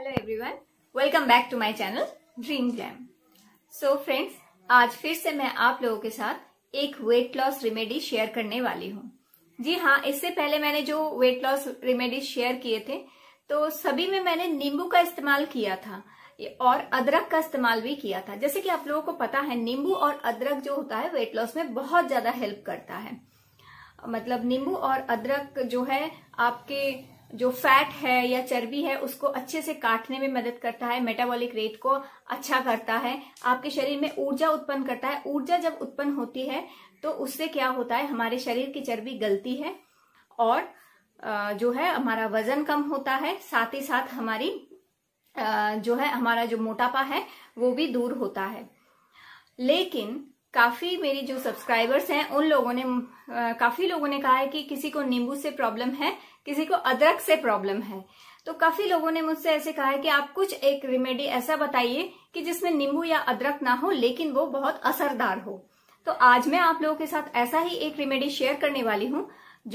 hello everyone welcome back to my channel dream glam so friends आज फिर से मैं आप लोगों के साथ एक वेट लॉस रेमेडी शेयर करने वाली हूँ जी हाँ इससे पहले मैंने जो वेट लॉस रेमेडी शेयर किए थे तो सभी में मैंने नींबू का इस्तेमाल किया था और अदरक का इस्तेमाल भी किया था जैसे कि आप लोगों को पता है नींबू और अदरक जो होता है वेट लॉस में बहुत ज्यादा हेल्प करता है मतलब नींबू और अदरक जो है आपके जो फैट है या चर्बी है उसको अच्छे से काटने में मदद करता है मेटाबॉलिक रेट को अच्छा करता है आपके शरीर में ऊर्जा उत्पन्न करता है ऊर्जा जब उत्पन्न होती है तो उससे क्या होता है हमारे शरीर की चर्बी गलती है और जो है हमारा वजन कम होता है साथ ही साथ हमारी जो है हमारा जो मोटापा है वो भी दूर होता है लेकिन काफ़ी मेरी जो सब्सक्राइबर्स हैं उन लोगों ने काफ़ी लोगों ने कहा है कि किसी को नींबू से प्रॉब्लम है किसी को अदरक से प्रॉब्लम है तो काफ़ी लोगों ने मुझसे ऐसे कहा है कि आप कुछ एक रेमेडी ऐसा बताइए कि जिसमें नींबू या अदरक ना हो लेकिन वो बहुत असरदार हो तो आज मैं आप लोगों के साथ ऐसा ही एक रेमेडी शेयर करने वाली हूँ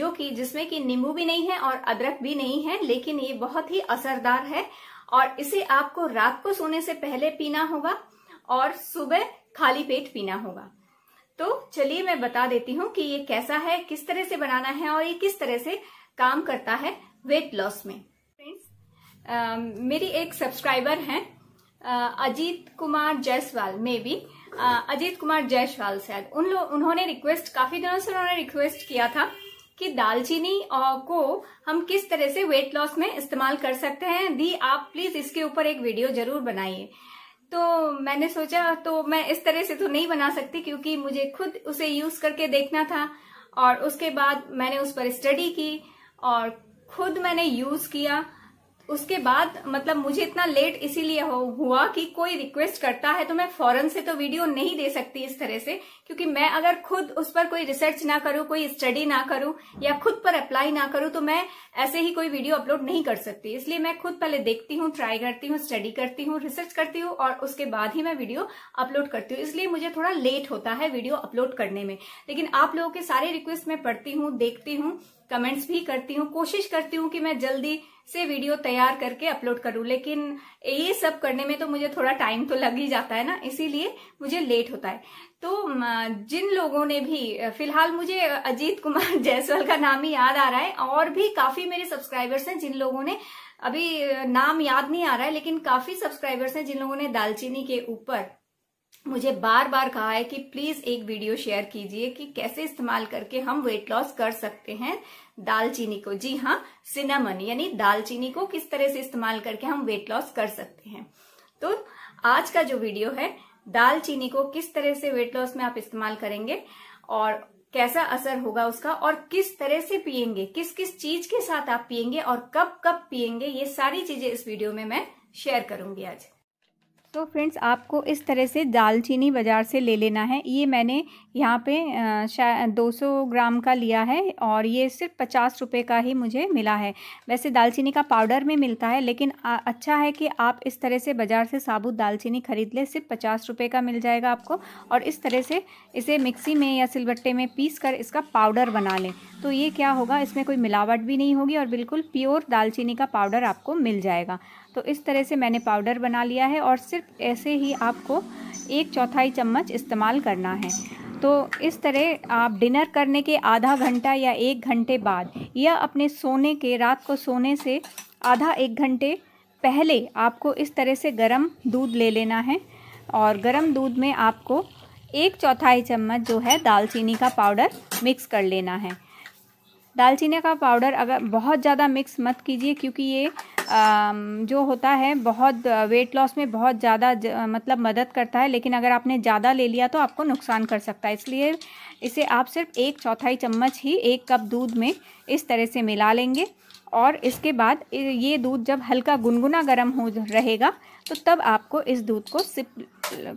जो कि जिसमें कि नींबू भी नहीं है और अदरक भी नहीं है लेकिन ये बहुत ही असरदार है और इसे आपको रात को सोने से पहले पीना होगा और सुबह खाली पेट पीना होगा तो चलिए मैं बता देती हूँ कि ये कैसा है किस तरह से बनाना है और ये किस तरह से काम करता है वेट लॉस में फ्रेंड्स मेरी एक सब्सक्राइबर है अजीत कुमार जायसवाल मे बी अजीत कुमार जायसवाल शायद उन लोग उन्होंने रिक्वेस्ट काफी दिनों से उन्होंने रिक्वेस्ट किया था कि दालचीनी को हम किस तरह से वेट लॉस में इस्तेमाल कर सकते हैं दी आप प्लीज इसके ऊपर एक वीडियो जरूर बनाइए तो मैंने सोचा तो मैं इस तरह से तो नहीं बना सकती क्योंकि मुझे खुद उसे यूज करके देखना था और उसके बाद मैंने उस पर स्टडी की और खुद मैंने यूज किया उसके बाद मतलब मुझे इतना लेट इसीलिए हुआ कि कोई रिक्वेस्ट करता है तो मैं फॉरन से तो वीडियो नहीं दे सकती इस तरह से क्योंकि मैं अगर खुद उस पर कोई रिसर्च ना करूं कोई स्टडी ना करूं या खुद पर अप्लाई ना करूं तो मैं ऐसे ही कोई वीडियो अपलोड नहीं कर सकती इसलिए मैं खुद पहले देखती हूँ ट्राई करती हूँ स्टडी करती हूँ रिसर्च करती हूँ और उसके बाद ही मैं वीडियो अपलोड करती हूँ इसलिए मुझे थोड़ा लेट होता है वीडियो अपलोड करने में लेकिन आप लोगों के सारे रिक्वेस्ट मैं पढ़ती हूँ देखती हूँ कमेंट्स भी करती हूँ कोशिश करती हूँ कि मैं जल्दी से वीडियो तैयार करके अपलोड करूं लेकिन ये सब करने में तो मुझे थोड़ा टाइम तो लग ही जाता है ना इसीलिए मुझे लेट होता है तो जिन लोगों ने भी फिलहाल मुझे अजीत कुमार जायसवाल का नाम ही याद आ रहा है और भी काफी मेरे सब्सक्राइबर्स हैं जिन लोगों ने अभी नाम याद नहीं आ रहा है लेकिन काफी सब्सक्राइबर्स हैं जिन लोगों ने दालचीनी के ऊपर मुझे बार बार कहा है कि प्लीज एक वीडियो शेयर कीजिए कि कैसे इस्तेमाल करके हम वेट लॉस कर सकते हैं दालचीनी को जी हाँ सिनेमन यानी दालचीनी को किस तरह से इस्तेमाल करके हम वेट लॉस कर सकते हैं तो आज का जो वीडियो है दालचीनी को किस तरह से वेट लॉस में आप इस्तेमाल करेंगे और कैसा असर होगा उसका और किस तरह से पियेंगे किस किस चीज के साथ आप पियेंगे और कब कब पियेंगे ये सारी चीजें इस वीडियो में मैं शेयर करूंगी आज तो फ्रेंड्स आपको इस तरह से दालचीनी बाज़ार से ले लेना है ये मैंने यहाँ पे दो सौ ग्राम का लिया है और ये सिर्फ पचास रुपये का ही मुझे मिला है वैसे दालचीनी का पाउडर में मिलता है लेकिन अच्छा है कि आप इस तरह से बाज़ार से साबुत दालचीनी ख़रीद लें सिर्फ पचास रुपये का मिल जाएगा आपको और इस तरह से इसे मिक्सी में या सिलबट्टे में पीस कर इसका पाउडर बना लें तो ये क्या होगा इसमें कोई मिलावट भी नहीं होगी और बिल्कुल प्योर दालचीनी का पाउडर आपको मिल जाएगा तो इस तरह से मैंने पाउडर बना लिया है और सिर्फ ऐसे ही आपको एक चौथाई चम्मच इस्तेमाल करना है तो इस तरह आप डिनर करने के आधा घंटा या एक घंटे बाद या अपने सोने के रात को सोने से आधा एक घंटे पहले आपको इस तरह से गरम दूध ले लेना है और गरम दूध में आपको एक चौथाई चम्मच जो है दालचीनी का पाउडर मिक्स कर लेना है दालचीनी का पाउडर अगर बहुत ज़्यादा मिक्स मत कीजिए क्योंकि ये जो होता है बहुत वेट लॉस में बहुत ज़्यादा मतलब मदद करता है लेकिन अगर आपने ज़्यादा ले लिया तो आपको नुकसान कर सकता है इसलिए इसे आप सिर्फ एक चौथाई चम्मच ही एक कप दूध में इस तरह से मिला लेंगे और इसके बाद ये दूध जब हल्का गुनगुना गर्म हो रहेगा तो तब आपको इस दूध को सिप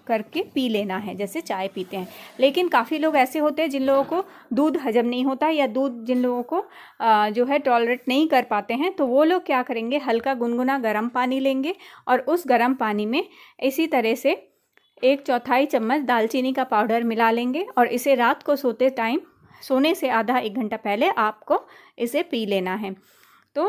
करके पी लेना है जैसे चाय पीते हैं लेकिन काफ़ी लोग ऐसे होते हैं जिन लोगों को दूध हजम नहीं होता या दूध जिन लोगों को जो है टॉलरेट नहीं कर पाते हैं तो वो लोग क्या करेंगे हल्का गुनगुना गर्म पानी लेंगे और उस गर्म पानी में इसी तरह से एक चौथाई चम्मच दालचीनी का पाउडर मिला लेंगे और इसे रात को सोते टाइम सोने से आधा एक घंटा पहले आपको इसे पी लेना है तो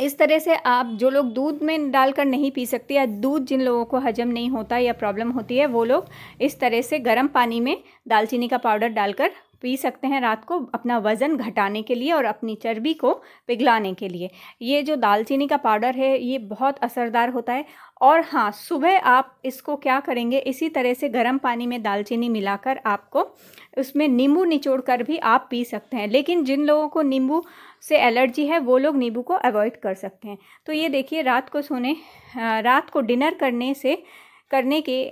इस तरह से आप जो लोग दूध में डालकर नहीं पी सकते या दूध जिन लोगों को हजम नहीं होता या प्रॉब्लम होती है वो लोग इस तरह से गर्म पानी में दालचीनी का पाउडर डालकर पी सकते हैं रात को अपना वज़न घटाने के लिए और अपनी चर्बी को पिघलाने के लिए ये जो दालचीनी का पाउडर है ये बहुत असरदार होता है और हाँ सुबह आप इसको क्या करेंगे इसी तरह से गर्म पानी में दालचीनी मिलाकर आपको उसमें नींबू निचोड़ कर भी आप पी सकते हैं लेकिन जिन लोगों को नींबू से एलर्जी है वो लोग नींबू को अवॉइड कर सकते हैं तो ये देखिए रात को सोने रात को डिनर करने से करने के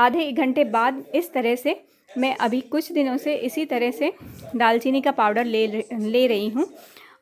आधे एक घंटे बाद इस तरह से मैं अभी कुछ दिनों से इसी तरह से दालचीनी का पाउडर ले ले रही हूँ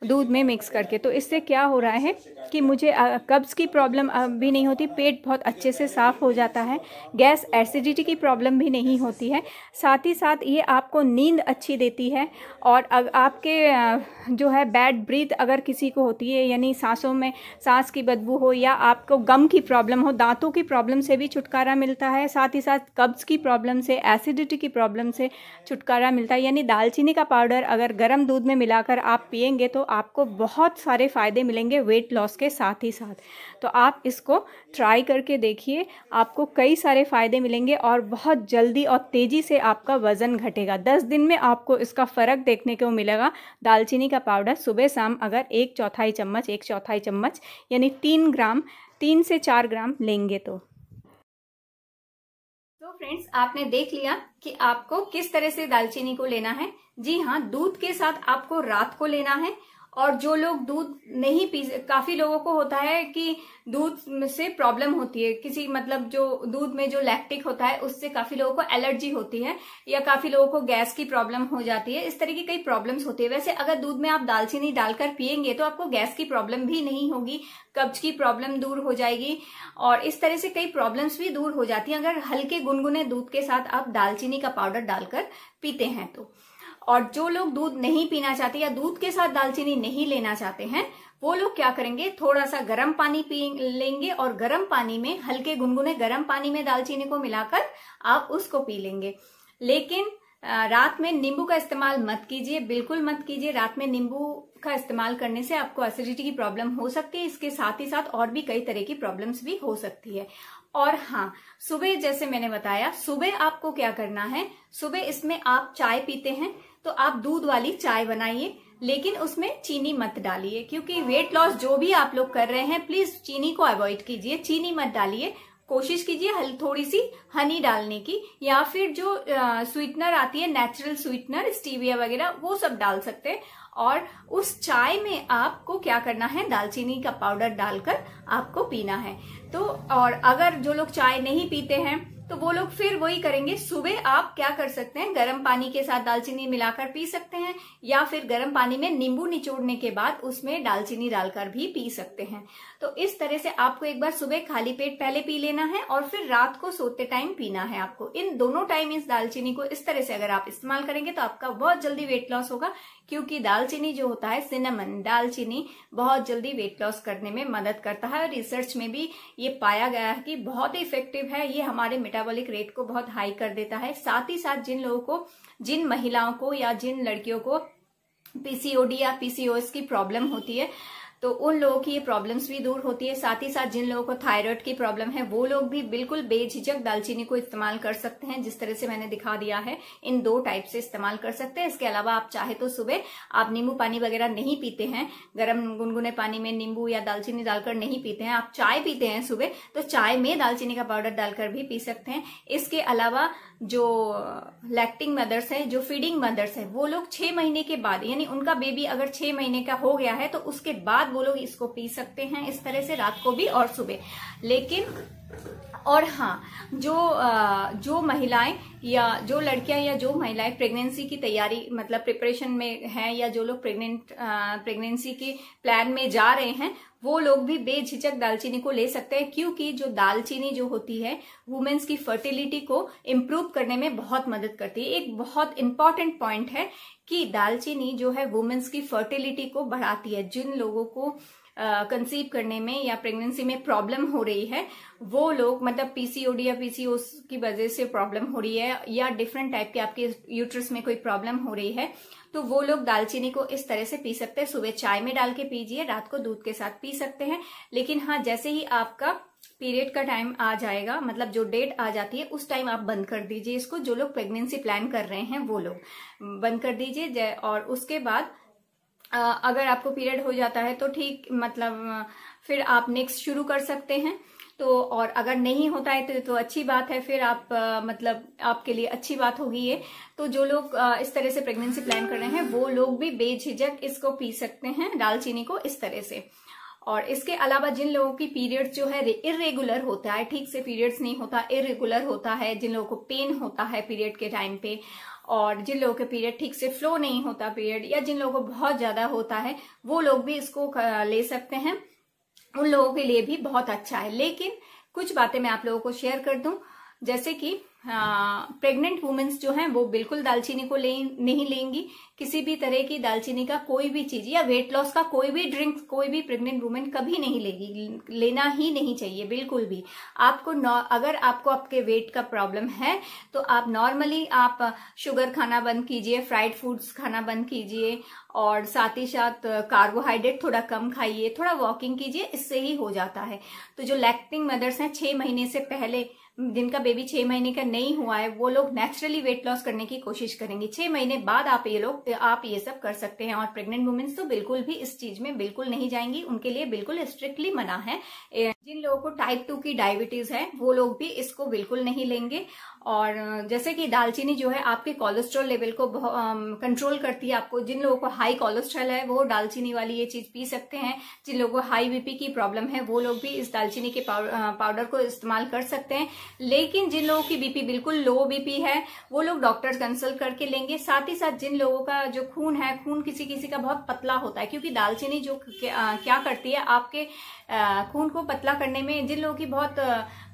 दूध में मिक्स करके तो इससे क्या हो रहा है कि मुझे कब्ज़ की प्रॉब्लम भी नहीं होती पेट बहुत अच्छे से साफ़ हो जाता है गैस एसिडिटी की प्रॉब्लम भी नहीं होती है साथ ही साथ ये आपको नींद अच्छी देती है और आपके जो है बैड ब्रीथ अगर किसी को होती है यानी सांसों में सांस की बदबू हो या आपको गम की प्रॉब्लम हो दांतों की प्रॉब्लम से भी छुटकारा मिलता है साथ ही साथ कब्ज़ की प्रॉब्लम से एसिडिटी की प्रॉब्लम से छुटकारा मिलता है यानी दालचीनी का पाउडर अगर गर्म दूध में मिलाकर आप पियेंगे तो आपको बहुत सारे फ़ायदे मिलेंगे वेट लॉस उसके साथ ही साथ तो आप इसको ट्राई करके देखिए आपको कई सारे फ़ायदे मिलेंगे और बहुत जल्दी और तेज़ी से आपका वज़न घटेगा दस दिन में आपको इसका फ़र्क देखने को मिलेगा दालचीनी का पाउडर सुबह शाम अगर एक चौथाई चम्मच एक चौथाई चम्मच यानी तीन ग्राम तीन से चार ग्राम लेंगे तो तो फ्रेंड्स आपने देख लिया कि आपको किस तरह से दालचीनी को लेना है जी हाँ दूध के साथ आपको रात को लेना है और जो लोग दूध नहीं पी काफी लोगों को होता है कि दूध से प्रॉब्लम होती है किसी मतलब जो दूध में जो लैक्टिक होता है उससे काफी लोगों को एलर्जी होती है या काफी लोगों को गैस की प्रॉब्लम हो जाती है इस तरह की कई प्रॉब्लम्स होती है वैसे अगर दूध में आप दालचीनी डालकर पियेंगे तो आपको गैस की प्रॉब्लम भी नहीं होगी कब्ज की प्रॉब्लम दूर हो जाएगी और इस तरह से कई प्रॉब्लम्स भी दूर हो जाती है अगर हल्के गुनगुने दूध के साथ आप दालचीनी का पाउडर डालकर पीते हैं तो और जो लोग दूध नहीं पीना चाहते या दूध के साथ दालचीनी नहीं लेना चाहते हैं वो लोग क्या करेंगे थोड़ा सा गर्म पानी पी लेंगे और गर्म पानी में हल्के गुनगुने गर्म पानी में दालचीनी को मिलाकर आप उसको पी लेंगे लेकिन रात में नींबू का इस्तेमाल मत कीजिए बिल्कुल मत कीजिए रात में नींबू का इस्तेमाल करने से आपको एसिडिटी की प्रॉब्लम हो सकती है इसके साथ ही साथ और भी कई तरह की प्रॉब्लम्स भी हो सकती है और हाँ सुबह जैसे मैंने बताया सुबह आपको क्या करना है सुबह इसमें आप चाय पीते हैं तो आप दूध वाली चाय बनाइए लेकिन उसमें चीनी मत डालिए क्योंकि वेट लॉस जो भी आप लोग कर रहे हैं प्लीज चीनी को अवॉइड कीजिए चीनी मत डालिए कोशिश कीजिए हल थोड़ी सी हनी डालने की या फिर जो स्वीटनर आती है नेचुरल स्वीटनर स्टीविया वगैरह वो सब डाल सकते हैं और उस चाय में आपको क्या करना है दालचीनी का पाउडर डालकर आपको पीना है तो और अगर जो लोग चाय नहीं पीते हैं तो वो लोग फिर वही करेंगे सुबह आप क्या कर सकते हैं गर्म पानी के साथ दालचीनी मिलाकर पी सकते हैं या फिर गर्म पानी में नींबू निचोड़ने के बाद उसमें दालचीनी डालकर भी पी सकते हैं तो इस तरह से आपको एक बार सुबह खाली पेट पहले पी लेना है और फिर रात को सोते टाइम पीना है आपको इन दोनों टाइम इस दालचीनी को इस तरह से अगर आप इस्तेमाल करेंगे तो आपका बहुत जल्दी वेट लॉस होगा क्योंकि दालचीनी जो होता है सिनेमन दालचीनी बहुत जल्दी वेट लॉस करने में मदद करता है और रिसर्च में भी ये पाया गया है कि बहुत ही इफेक्टिव है ये हमारे मेटाबॉलिक रेट को बहुत हाई कर देता है साथ ही साथ जिन लोगों को जिन महिलाओं को या जिन लड़कियों को पीसीओडी या पीसीओएस की प्रॉब्लम होती है तो उन लोगों की ये प्रॉब्लम्स भी दूर होती है साथ ही साथ जिन लोगों को थायराइड की प्रॉब्लम है वो लोग भी बिल्कुल बेझिझक दालचीनी को इस्तेमाल कर सकते हैं जिस तरह से मैंने दिखा दिया है इन दो टाइप से इस्तेमाल कर सकते हैं इसके अलावा आप चाहे तो सुबह आप नींबू पानी वगैरह नहीं पीते हैं गर्म गुनगुने पानी में नींबू या दालचीनी डालकर नहीं पीते हैं आप चाय पीते हैं सुबह तो चाय में दालचीनी का पाउडर डालकर भी पी सकते हैं इसके अलावा जो लैक्टिंग मदर्स है जो फीडिंग मदर्स है वो लोग छह महीने के बाद यानी उनका बेबी अगर छह महीने का हो गया है तो उसके बाद बाद वो लोग इसको पी सकते हैं इस तरह से रात को भी और सुबह लेकिन और हाँ जो जो महिलाएं या जो लड़कियां या जो महिलाएं प्रेगनेंसी की तैयारी मतलब प्रिपरेशन में हैं या जो लोग प्रेग्नेंट प्रेगनेंसी के प्लान में जा रहे हैं वो लोग भी बेझिझक दालचीनी को ले सकते हैं क्योंकि जो दालचीनी जो होती है वुमेन्स की फर्टिलिटी को इम्प्रूव करने में बहुत मदद करती है एक बहुत इंपॉर्टेंट पॉइंट है कि दालचीनी जो है वुमेन्स की फर्टिलिटी को बढ़ाती है जिन लोगों को कंसीव uh, करने में या प्रेगनेंसी में प्रॉब्लम हो रही है वो लोग मतलब पीसीओडी या पीसीओ की वजह से प्रॉब्लम हो रही है या डिफरेंट टाइप के आपके यूट्रस में कोई प्रॉब्लम हो रही है तो वो लोग दालचीनी को इस तरह से पी सकते हैं सुबह चाय में डाल के पीजिए रात को दूध के साथ पी सकते हैं लेकिन हाँ जैसे ही आपका पीरियड का टाइम आ जाएगा मतलब जो डेट आ जाती है उस टाइम आप बंद कर दीजिए इसको जो लोग प्रेगनेंसी प्लान कर रहे हैं वो लोग बंद कर दीजिए और उसके बाद अगर आपको पीरियड हो जाता है तो ठीक मतलब फिर आप नेक्स्ट शुरू कर सकते हैं तो और अगर नहीं होता है तो, तो अच्छी बात है फिर आप मतलब आपके लिए अच्छी बात होगी ये तो जो लोग इस तरह से प्रेगनेंसी प्लान कर रहे हैं वो लोग भी बेझिझक इसको पी सकते हैं दालचीनी को इस तरह से और इसके अलावा जिन लोगों की पीरियड्स जो है इरेगुलर होता है ठीक से पीरियड्स नहीं होता इरेगुलर होता है जिन लोगों को पेन होता है पीरियड के टाइम पे और जिन लोगों के पीरियड ठीक से फ्लो नहीं होता पीरियड या जिन लोगों को बहुत ज्यादा होता है वो लोग भी इसको ले सकते हैं उन लोगों के लिए भी बहुत अच्छा है लेकिन कुछ बातें मैं आप लोगों को शेयर कर दूं जैसे कि प्रेग्नेंट वुमेन्स जो हैं वो बिल्कुल दालचीनी को ले नहीं लेंगी किसी भी तरह की दालचीनी का कोई भी चीज या वेट लॉस का कोई भी ड्रिंक कोई भी प्रेग्नेंट वुमेन कभी नहीं लेगी लेना ही नहीं चाहिए बिल्कुल भी आपको अगर आपको आपके वेट का प्रॉब्लम है तो आप नॉर्मली आप शुगर खाना बंद कीजिए फ्राइड फूड्स खाना बंद कीजिए और साथ ही साथ कार्बोहाइड्रेट थोड़ा कम खाइए थोड़ा वॉकिंग कीजिए इससे ही हो जाता है तो जो लैक्टिंग मदर्स हैं छह महीने से पहले जिनका बेबी छह महीने का नहीं हुआ है वो लोग नेचुरली वेट लॉस करने की कोशिश करेंगे छह महीने बाद आप ये लोग आप ये सब कर सकते हैं और प्रेग्नेंट वुमेन्स तो बिल्कुल भी इस चीज में बिल्कुल नहीं जाएंगी उनके लिए बिल्कुल स्ट्रिक्टली मना है जिन लोगों को टाइप टू की डायबिटीज है वो लोग भी इसको बिल्कुल नहीं लेंगे और जैसे कि दालचीनी जो है आपके कोलेस्ट्रॉल लेवल को कंट्रोल करती है आपको जिन लोगों को हाई कोलेस्ट्रॉल है वो दालचीनी वाली ये चीज पी सकते हैं जिन लोगों को हाई बीपी की प्रॉब्लम है वो लोग भी इस दालचीनी के पाउडर को इस्तेमाल कर सकते हैं लेकिन जिन लोगों की बीपी बिल्कुल लो बीपी है वो लोग डॉक्टर कंसल्ट करके लेंगे साथ ही साथ जिन लोगों का जो खून है खून किसी किसी का बहुत पतला होता है क्योंकि दालचीनी जो क्या करती है आपके खून को पतला करने में जिन लोगों की बहुत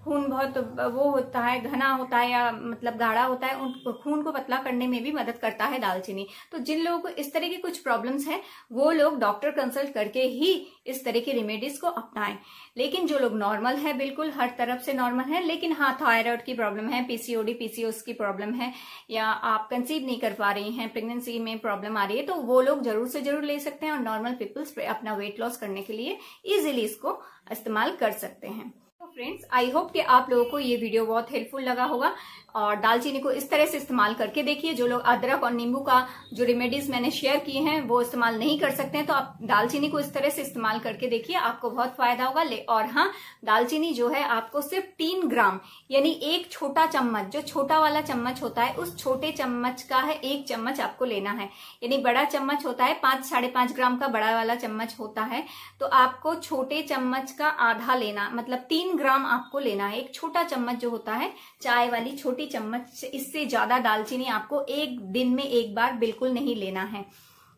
खून बहुत वो होता है घना होता है या मतलब गाढ़ा होता है उन खून को पतला करने में भी मदद करता है दालचीनी तो जिन लोगों को इस तरह की कुछ प्रॉब्लम्स हैं वो लोग डॉक्टर कंसल्ट करके ही इस तरह की रेमेडीज को अपनाएं लेकिन जो लोग नॉर्मल है बिल्कुल हर तरफ से नॉर्मल है लेकिन हाँ थायराइड की प्रॉब्लम है पीसीओडी पीसीओस की प्रॉब्लम है या आप कंसीव नहीं कर पा रही हैं प्रेगनेंसी में प्रॉब्लम आ रही है तो वो लोग जरूर से जरूर ले सकते हैं और नॉर्मल पीपल्स अपना वेट लॉस करने के लिए इजिली इसको इस्तेमाल कर सकते हैं तो फ्रेंड्स आई होप कि आप लोगों को ये वीडियो बहुत हेल्पफुल लगा होगा और दालचीनी को इस तरह से इस्तेमाल करके देखिए जो लोग अदरक और नींबू का जो रेमेडीज मैंने शेयर किए हैं वो इस्तेमाल नहीं कर सकते हैं तो आप दालचीनी को इस तरह से इस्तेमाल करके देखिए आपको बहुत फायदा होगा ले और हाँ दालचीनी जो है आपको सिर्फ तीन ग्राम यानी एक छोटा चम्मच जो छोटा वाला चम्मच होता है उस छोटे चम्मच का है एक चम्मच आपको लेना है यानी बड़ा चम्मच होता है पांच साढ़े पांच ग्राम का बड़ा वाला चम्मच होता है तो आपको छोटे चम्मच का आधा लेना मतलब तीन ग्राम आपको लेना है एक छोटा चम्मच जो होता है चाय वाली छोटी चम्मच इससे ज्यादा दालचीनी आपको एक दिन में एक बार बिल्कुल नहीं लेना है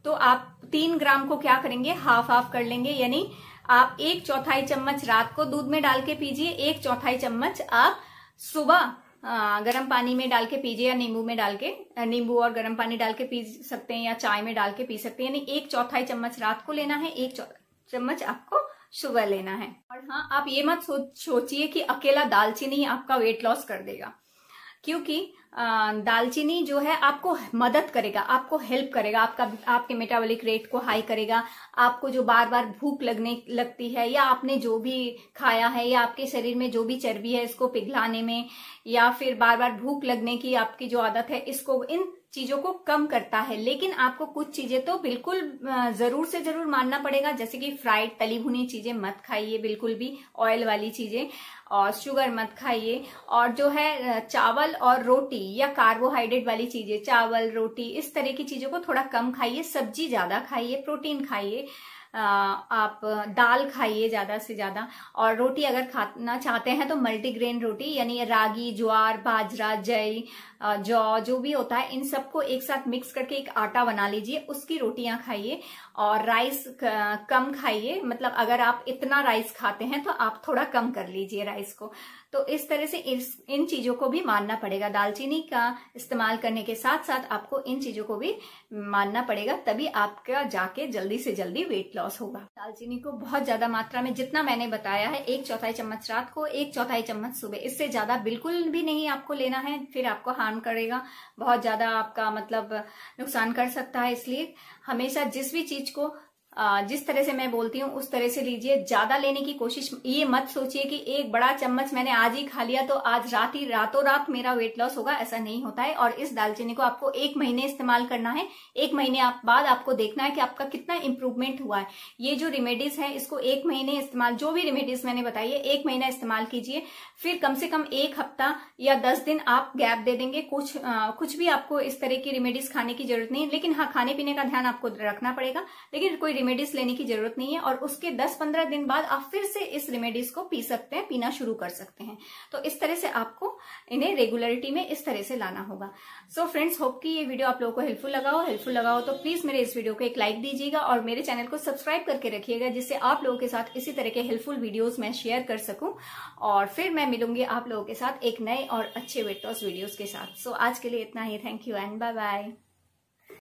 तो आप तीन ग्राम को क्या करेंगे हाफ हाफ कर लेंगे यानी आप एक चौथाई चम्मच रात को दूध में डाल के पीजिए एक चौथाई चम्मच आप सुबह गर्म पानी में डाल के पीजिए या नींबू में डाल के नींबू और गर्म पानी डाल के पी सकते हैं या चाय में डाल के पी सकते हैं यानी एक चौथाई चम्मच रात को लेना है एक चम्मच आपको सुबह लेना है और हाँ आप ये मत सोचिए कि अकेला दालचीनी आपका वेट लॉस कर देगा क्योंकि दालचीनी जो है आपको मदद करेगा आपको हेल्प करेगा आपका आपके मेटाबॉलिक रेट को हाई करेगा आपको जो बार बार भूख लगने लगती है या आपने जो भी खाया है या आपके शरीर में जो भी चर्बी है इसको पिघलाने में या फिर बार बार भूख लगने की आपकी जो आदत है इसको इन चीजों को कम करता है लेकिन आपको कुछ चीजें तो बिल्कुल जरूर से जरूर मानना पड़ेगा जैसे कि फ्राइड तली भुनी चीजें मत खाइए बिल्कुल भी ऑयल वाली चीजें और शुगर मत खाइए और जो है चावल और रोटी या कार्बोहाइड्रेट वाली चीजें चावल रोटी इस तरह की चीजों को थोड़ा कम खाइए सब्जी ज्यादा खाइए प्रोटीन खाइए आप दाल खाइए ज्यादा से ज्यादा और रोटी अगर खाना चाहते हैं तो मल्टीग्रेन रोटी यानी रागी ज्वार बाजरा जई जो जो भी होता है इन सबको एक साथ मिक्स करके एक आटा बना लीजिए उसकी रोटियां खाइए और राइस कम खाइए मतलब अगर आप इतना राइस खाते हैं तो आप थोड़ा कम कर लीजिए राइस को तो इस तरह से इस, इन चीजों को भी मानना पड़ेगा दालचीनी का इस्तेमाल करने के साथ साथ आपको इन चीजों को भी मानना पड़ेगा तभी आपका जाके जल्दी से जल्दी वेट लॉस होगा दालचीनी को बहुत ज्यादा मात्रा में जितना मैंने बताया है एक चौथाई चम्मच रात को एक चौथाई चम्मच सुबह इससे ज्यादा बिल्कुल भी नहीं आपको लेना है फिर आपको हाँ काम करेगा बहुत ज्यादा आपका मतलब नुकसान कर सकता है इसलिए हमेशा जिस भी चीज को जिस तरह से मैं बोलती हूँ उस तरह से लीजिए ज्यादा लेने की कोशिश ये मत सोचिए कि एक बड़ा चम्मच मैंने आज ही खा लिया तो आज रात ही रातों रात मेरा वेट लॉस होगा ऐसा नहीं होता है और इस दालचीनी को आपको एक महीने इस्तेमाल करना है एक महीने आप बाद आपको देखना है कि आपका कितना इंप्रूवमेंट हुआ है ये जो रेमेडीज है इसको एक महीने इस्तेमाल जो भी रेमेडीज मैंने बताई है एक महीना इस्तेमाल कीजिए फिर कम से कम एक हफ्ता या दस दिन आप गैप दे देंगे कुछ कुछ भी आपको इस तरह की रेमेडीज खाने की जरूरत नहीं लेकिन हाँ खाने पीने का ध्यान आपको रखना पड़ेगा लेकिन कोई रेमेडीज लेने की जरूरत नहीं है और उसके 10-15 दिन बाद आप फिर से इस रेमेडीज को पी सकते हैं पीना शुरू कर सकते हैं तो इस तरह से आपको इन्हें रेगुलरिटी में इस तरह से लाना होगा सो फ्रेंड्स होप कि ये वीडियो आप लोगों को हेल्पफुल लगा हो हेल्पफुल लगा हो तो प्लीज मेरे इस वीडियो को एक लाइक दीजिएगा और मेरे चैनल को सब्सक्राइब करके रखिएगा जिससे आप लोगों के साथ इसी तरह के हेल्पफुल वीडियोज मैं शेयर कर सकूं और फिर मैं मिलूंगी आप लोगों के साथ एक नए और अच्छे वेट लॉस वीडियोज के साथ सो आज के लिए इतना ही thank you and bye bye